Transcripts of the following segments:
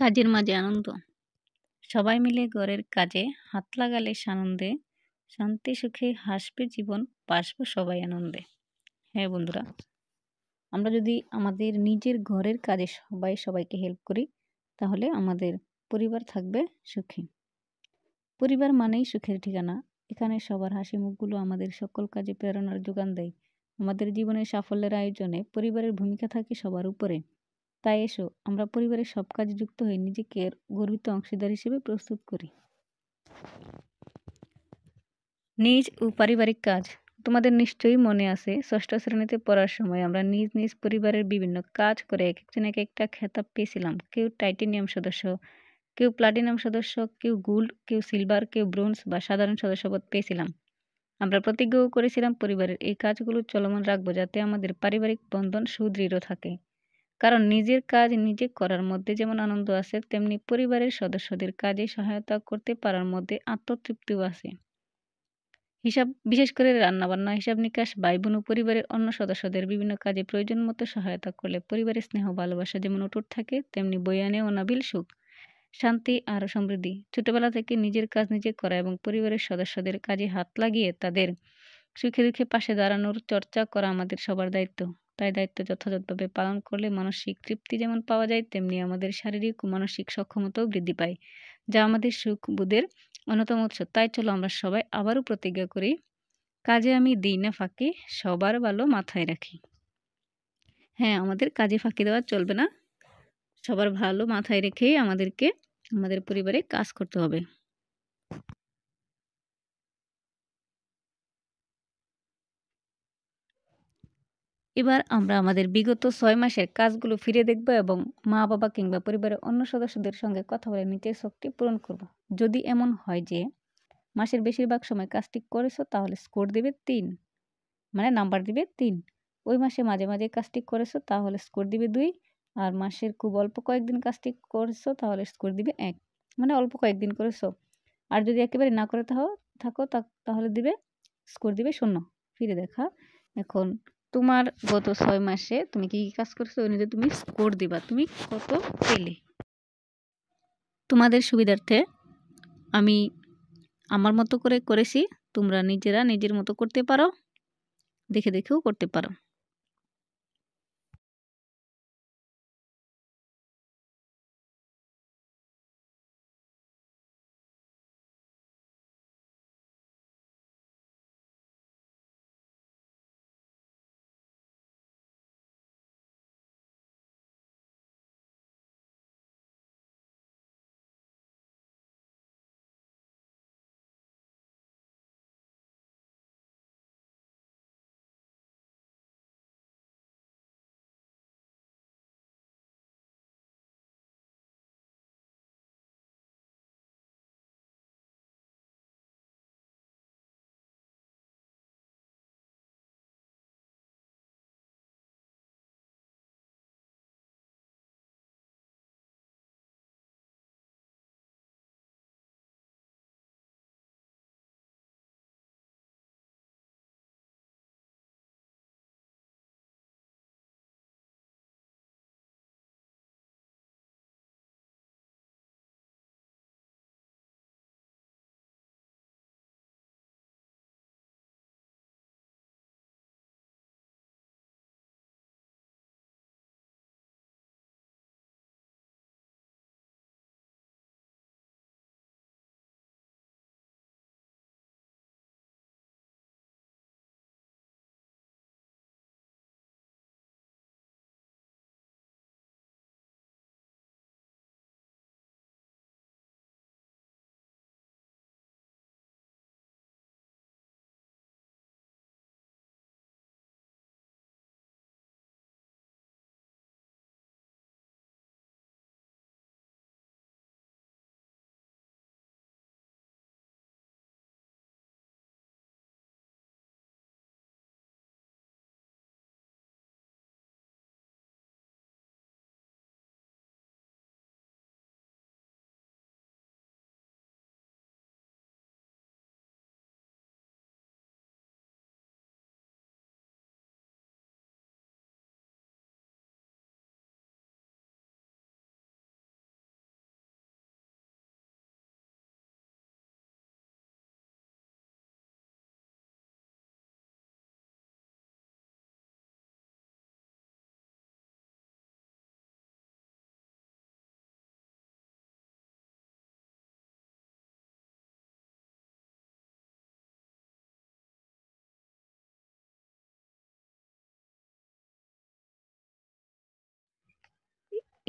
কাজের মাঝে আনন্দ সবাই মিলে ঘরের কাজে হাত লাগালে সানন্দে শান্তি সুখে হাসবে জীবন বাসবে সবাই আনন্দে হ্যাঁ বন্ধুরা আমরা যদি আমাদের নিজের ঘরের কাজে সবাই সবাইকে হেল্প করি তাহলে আমাদের পরিবার থাকবে সুখী পরিবার মানেই সুখের ঠিকানা এখানে সবার হাসি মুখগুলো আমাদের সকল কাজে প্রেরণার যোগান দেয় আমাদের জীবনের সাফল্যের আয়োজনে পরিবারের ভূমিকা থাকে সবার উপরে তাই এসো আমরা পরিবারের সব কাজে যুক্ত হয়ে নিজেকে গর্বিত অংশীদার হিসেবে প্রস্তুত করি নিজ ও পারিবারিক কাজ তোমাদের নিশ্চয়ই মনে আছে ষষ্ঠ শ্রেণীতে পড়ার সময় আমরা নিজ নিজ পরিবারের বিভিন্ন কাজ করে এক একজন এক একটা খেতাব পেয়েছিলাম কেউ টাইটেনিয়াম সদস্য কেউ প্লাটিনাম সদস্য কেউ গোল্ড কেউ সিলভার কেউ ব্রোঞ্জ বা সাধারণ সদস্যপদ পেয়েছিলাম আমরা প্রতিজ্ঞাও করেছিলাম পরিবারের এই কাজগুলো চলমান রাখবো যাতে আমাদের পারিবারিক বন্ধন সুদৃঢ় থাকে কারণ নিজের কাজ নিজে করার মধ্যে যেমন আনন্দ আছে তেমনি পরিবারের সদস্যদের কাজে সহায়তা করতে পারার মধ্যে আত্মতৃপ্তিও আছে হিসাব বিশেষ করে রান্নাবান্না হিসাব নিকাশ ভাই বোন পরিবারের অন্য সদস্যদের বিভিন্ন কাজে প্রয়োজন মতো সহায়তা করলে পরিবারের স্নেহ ভালোবাসা যেমন অটুট থাকে তেমনি বয়ে আনে অনাবিল সুখ শান্তি আর সমৃদ্ধি ছোটবেলা থেকে নিজের কাজ নিজে করা এবং পরিবারের সদস্যদের কাজে হাত লাগিয়ে তাদের সুখে দুঃখে পাশে দাঁড়ানোর চর্চা করা আমাদের সবার দায়িত্ব তাই দায়িত্ব যথাযথভাবে পালন করলে মানসিক তৃপ্তি যেমন পাওয়া যায় তেমনি আমাদের শারীরিক ও মানসিক সক্ষমতাও বৃদ্ধি পায় যা আমাদের সুখ বোধের অন্যতম উৎস তাই চলো আমরা সবাই আবারও প্রতিজ্ঞা করি কাজে আমি দিই না ফাঁকি সবার ভালো মাথায় রাখি হ্যাঁ আমাদের কাজে ফাঁকি দেওয়া চলবে না সবার ভালো মাথায় রেখেই আমাদেরকে আমাদের পরিবারে কাজ করতে হবে এবার আমরা আমাদের বিগত ছয় মাসের কাজগুলো ফিরে দেখব এবং মা বাবা কিংবা পরিবারের অন্য সদস্যদের সঙ্গে কথা বলে নিজের শখটি পূরণ করব যদি এমন হয় যে মাসের বেশিরভাগ সময় কাজটি করেছো তাহলে স্কোর দেবে তিন মানে নাম্বার দিবে তিন ওই মাসে মাঝে মাঝে কাজটি করেছো তাহলে স্কোর দিবে দুই আর মাসের খুব অল্প কয়েকদিন কাজটি করেছো তাহলে স্কোর দিবে এক মানে অল্প কয়েকদিন করেছো আর যদি একেবারে না করে থাকো থাকো তাহলে দিবে স্কোর দিবে শূন্য ফিরে দেখা এখন তোমার গত ছয় মাসে তুমি কি কি কাজ করছো অনুযায়ী তুমি স্কোর দিবা তুমি কত পেলে তোমাদের সুবিধার্থে আমি আমার মতো করে করেছি তোমরা নিজেরা নিজের মতো করতে পারো দেখে দেখেও করতে পারো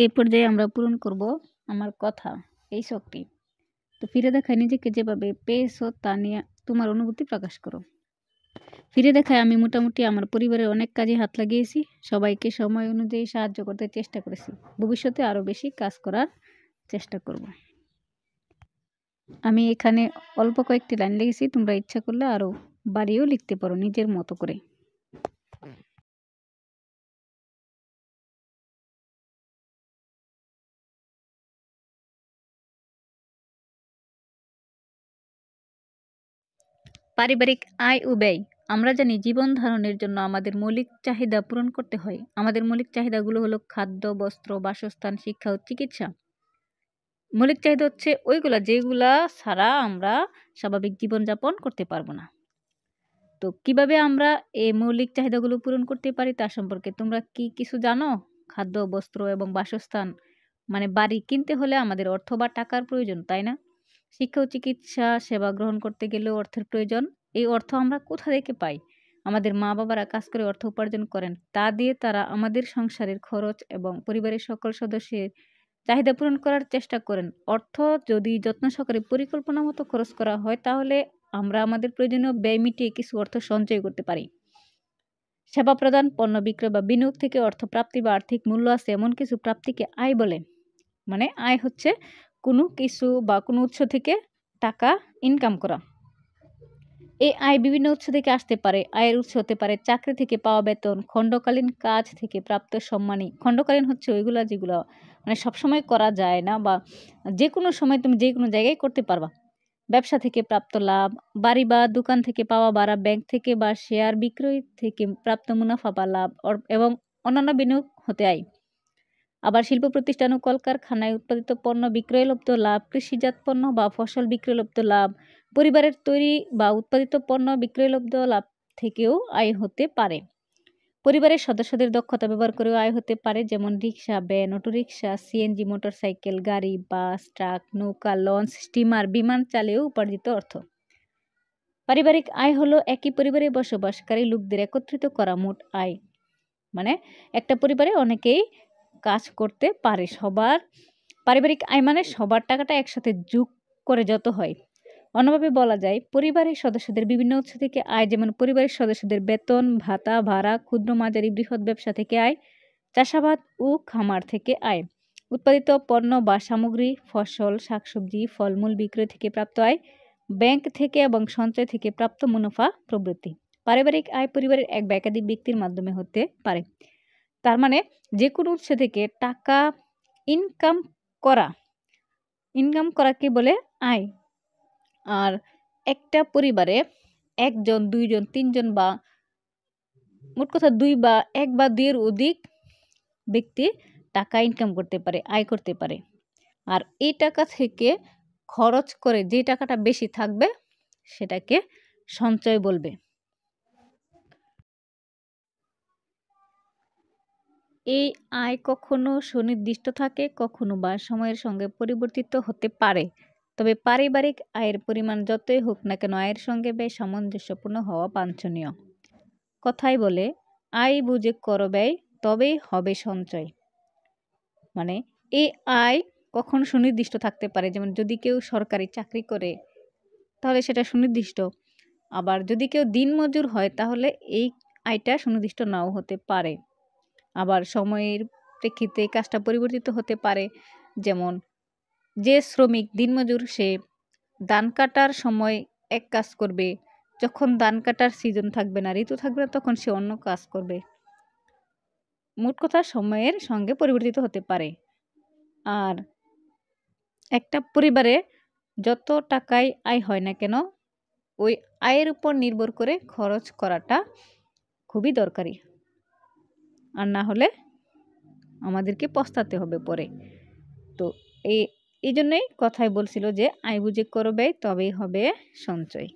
এই পর্যায়ে আমরা পূরণ করব আমার কথা এই শখটি তো ফিরে দেখায় নিজেকে যেভাবে পেয়েছো তা নিয়ে তোমার অনুভূতি প্রকাশ করো ফিরে দেখায় আমি মোটামুটি আমার পরিবারের অনেক কাজে হাত লাগিয়েছি সবাইকে সময় অনুযায়ী সাহায্য করতে চেষ্টা করেছি ভবিষ্যতে আরও বেশি কাজ করার চেষ্টা করব আমি এখানে অল্প কয়েকটি লাইন লিখেছি তোমরা ইচ্ছা করলে আরও বাড়িও লিখতে পারো নিজের মতো করে পারিবারিক আয় ও ব্যয় আমরা জানি জীবন ধারণের জন্য আমাদের মৌলিক চাহিদা পূরণ করতে হয় আমাদের মৌলিক চাহিদাগুলো হলো খাদ্য বস্ত্র বাসস্থান শিক্ষা ও চিকিৎসা মৌলিক চাহিদা হচ্ছে ওইগুলা যেগুলা ছাড়া আমরা স্বাভাবিক জীবনযাপন করতে পারবো না তো কিভাবে আমরা এই মৌলিক চাহিদাগুলো পূরণ করতে পারি তা সম্পর্কে তোমরা কি কিছু জানো খাদ্য বস্ত্র এবং বাসস্থান মানে বাড়ি কিনতে হলে আমাদের অর্থ বা টাকার প্রয়োজন তাই না শিক্ষা ও চিকিৎসা সেবা গ্রহণ করতে গেলেও অর্থের প্রয়োজন এই অর্থ আমরা কোথা থেকে পাই আমাদের মা বাবারা কাজ করে অর্থ উপার্জন করেন তা দিয়ে তারা আমাদের সংসারের খরচ এবং পরিবারের সকল সদস্যের চাহিদা পূরণ করার চেষ্টা করেন অর্থ যদি যত্ন সহকারে পরিকল্পনা মতো খরচ করা হয় তাহলে আমরা আমাদের প্রয়োজনীয় ব্যয় মিটিয়ে কিছু অর্থ সঞ্চয় করতে পারি সেবা প্রদান পণ্য বিক্রয় বা বিনিয়োগ থেকে অর্থ প্রাপ্তি বা আর্থিক মূল্য আছে এমন কিছু প্রাপ্তিকে আয় বলে মানে আয় হচ্ছে কোনো কিছু বা কোনো উৎস থেকে টাকা ইনকাম করা এই আয় বিভিন্ন উৎস থেকে আসতে পারে আয়ের উৎস হতে পারে চাকরি থেকে পাওয়া বেতন খণ্ডকালীন কাজ থেকে প্রাপ্ত সম্মানী খণ্ডকালীন হচ্ছে ওইগুলো যেগুলো মানে সবসময় করা যায় না বা যে কোনো সময় তুমি যে কোনো জায়গায় করতে পারবা ব্যবসা থেকে প্রাপ্ত লাভ বাড়ি বা দোকান থেকে পাওয়া বাড়া ব্যাংক থেকে বা শেয়ার বিক্রয় থেকে প্রাপ্ত মুনাফা বা লাভ এবং অন্যান্য বিনিয়োগ হতে আয় আবার শিল্প প্রতিষ্ঠান ও কলকারখানায় উৎপাদিত পণ্য বিক্রয়লব্ধ লাভ কৃষিজাত পণ্য বা ফসল বিক্রয়লব্ধ লাভ পরিবারের তৈরি বা উৎপাদিত পণ্য বিক্রয়লব্ধ লাভ থেকেও আয় হতে পারে পরিবারের সদস্যদের দক্ষতা ব্যবহার করেও আয় হতে পারে যেমন rickshaw auto autorickshaw CNG motorcycle গাড়ি বাস ট্রাক নৌকা লঞ্চ স্টিমার বিমান চালিয়েও উপার্জিত অর্থ পারিবারিক আয় হলো একই পরিবারে বসবাসকারী লোকদের একত্রিত করা মোট আয় মানে একটা পরিবারে অনেকেই কাজ করতে পারে সবার পারিবারিক আয় মানে সবার টাকাটা একসাথে যুগ করে যত হয় অন্যভাবে বলা যায় পরিবারের সদস্যদের বিভিন্ন উৎস থেকে আয় যেমন পরিবারের সদস্যদের বেতন ভাতা ভাড়া ক্ষুদ্র মাঝারি বৃহৎ ব্যবসা থেকে আয় চাষাবাদ ও খামার থেকে আয় উৎপাদিত পণ্য বা সামগ্রী ফসল শাকসবজি ফলমূল বিক্রয় থেকে প্রাপ্ত আয় ব্যাংক থেকে এবং সঞ্চয় থেকে প্রাপ্ত মুনাফা প্রভৃতি পারিবারিক আয় পরিবারের এক বা একাধিক ব্যক্তির মাধ্যমে হতে পারে তার মানে যে কোনো উৎস থেকে টাকা ইনকাম করা ইনকাম করাকে বলে আয় আর একটা পরিবারে একজন দুইজন তিনজন বা মোট কথা দুই বা এক বা দুইয়ের অধিক ব্যক্তি টাকা ইনকাম করতে পারে আয় করতে পারে আর এই টাকা থেকে খরচ করে যে টাকাটা বেশি থাকবে সেটাকে সঞ্চয় বলবে এই আয় কখনো সুনির্দিষ্ট থাকে কখনো বা সময়ের সঙ্গে পরিবর্তিত হতে পারে তবে পারিবারিক আয়ের পরিমাণ যতই হোক না কেন আয়ের সঙ্গে ব্যয় সামঞ্জস্যপূর্ণ হওয়া বাঞ্ছনীয় কথাই বলে আয় বুঝে কর ব্যয় তবেই হবে সঞ্চয় মানে এই আয় কখন সুনির্দিষ্ট থাকতে পারে যেমন যদি কেউ সরকারি চাকরি করে তাহলে সেটা সুনির্দিষ্ট আবার যদি কেউ দিনমজুর হয় তাহলে এই আয়টা সুনির্দিষ্ট নাও হতে পারে আবার সময়ের প্রেক্ষিতে কাজটা পরিবর্তিত হতে পারে যেমন যে শ্রমিক দিনমজুর সে ধান কাটার সময় এক কাজ করবে যখন ধান কাটার সিজন থাকবে না ঋতু থাকবে না তখন সে অন্য কাজ করবে মোট কথা সময়ের সঙ্গে পরিবর্তিত হতে পারে আর একটা পরিবারে যত টাকায় আয় হয় না কেন ওই আয়ের উপর নির্ভর করে খরচ করাটা খুবই দরকারি আর না হলে আমাদেরকে পস্তাতে হবে পরে তো এই এই জন্যই কথায় বলছিল যে আয় বুঝে করবে তবেই হবে সঞ্চয়